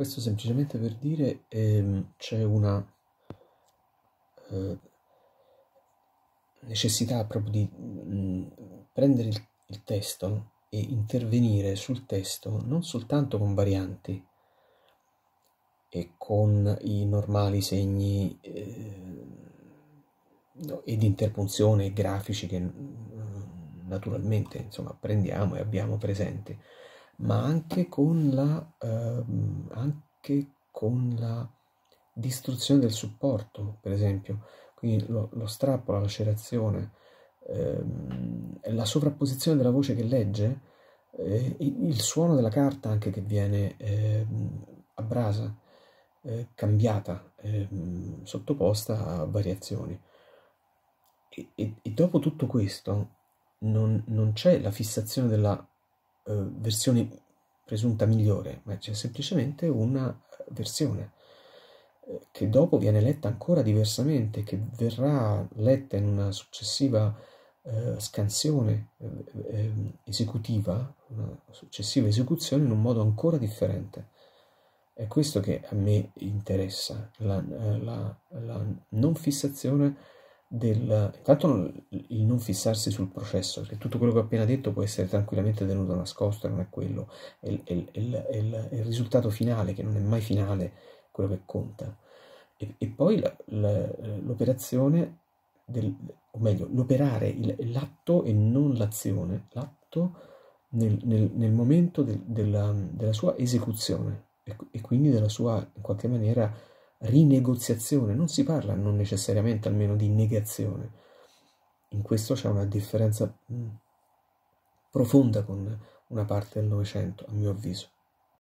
Questo semplicemente per dire ehm, c'è una eh, necessità proprio di mh, mm, prendere il, il testo e intervenire sul testo non soltanto con varianti e con i normali segni eh, no, interpunzione e grafici che mm, naturalmente insomma prendiamo e abbiamo presenti ma anche con la, ehm, anche con la distruzione del supporto, per esempio, quindi lo, lo strappo, la lacerazione, ehm, la sovrapposizione della voce che legge, eh, il suono della carta anche che viene ehm, abrasa, eh, cambiata, ehm, sottoposta a variazioni. E, e, e, dopo tutto questo non, non c'è la fissazione della eh, versione presunta migliore, ma c'è semplicemente una eh, versione eh, che dopo viene letta ancora diversamente, che verrà letta in una successiva eh, scansione eh, ehm, esecutiva, una successiva esecuzione in un modo ancora differente. È questo che a me interessa, la, la, la non fissazione del... intanto il non fissarsi sul processo, perché tutto quello che ho appena detto può essere tranquillamente tenuto nascosto, non è quello, è il, è, il, è, è il, risultato finale, che non è mai finale, quello che conta. E, e poi l'operazione, del, o meglio, l'operare, l'atto e non l'azione, l'atto nel, nel, nel momento del, della, della, sua esecuzione e, e quindi della sua, in qualche maniera, rinegoziazione, non si parla non necessariamente almeno di negazione. In questo c'è una differenza mh, mm, profonda con una parte del Novecento, a mio avviso.